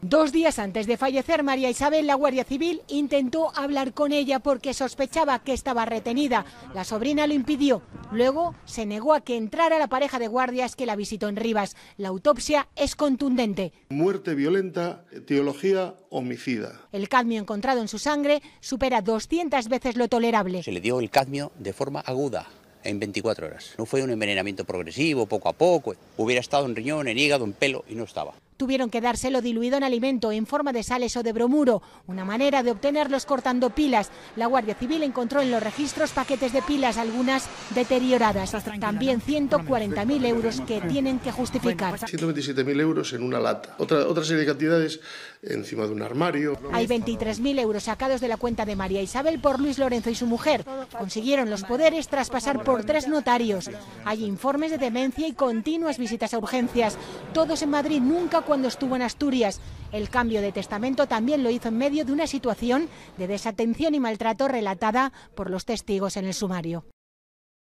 Dos días antes de fallecer María Isabel, la Guardia Civil intentó hablar con ella porque sospechaba que estaba retenida. La sobrina lo impidió. Luego se negó a que entrara la pareja de guardias que la visitó en Rivas. La autopsia es contundente. Muerte violenta, teología homicida. El cadmio encontrado en su sangre supera 200 veces lo tolerable. Se le dio el cadmio de forma aguda en 24 horas. No fue un envenenamiento progresivo, poco a poco. Hubiera estado en riñón, en hígado, en pelo y no estaba tuvieron que dárselo diluido en alimento en forma de sales o de bromuro, una manera de obtenerlos cortando pilas. La Guardia Civil encontró en los registros paquetes de pilas, algunas deterioradas. También 140.000 euros que tienen que justificar. 127.000 pues, euros en una lata. Otra, otra serie de cantidades encima de un armario. Hay 23.000 euros sacados de la cuenta de María Isabel por Luis Lorenzo y su mujer. Consiguieron los poderes tras pasar por tres notarios. Hay informes de demencia y continuas visitas a urgencias. Todos en Madrid nunca cuando estuvo en Asturias. El cambio de testamento también lo hizo en medio de una situación de desatención y maltrato relatada por los testigos en el sumario.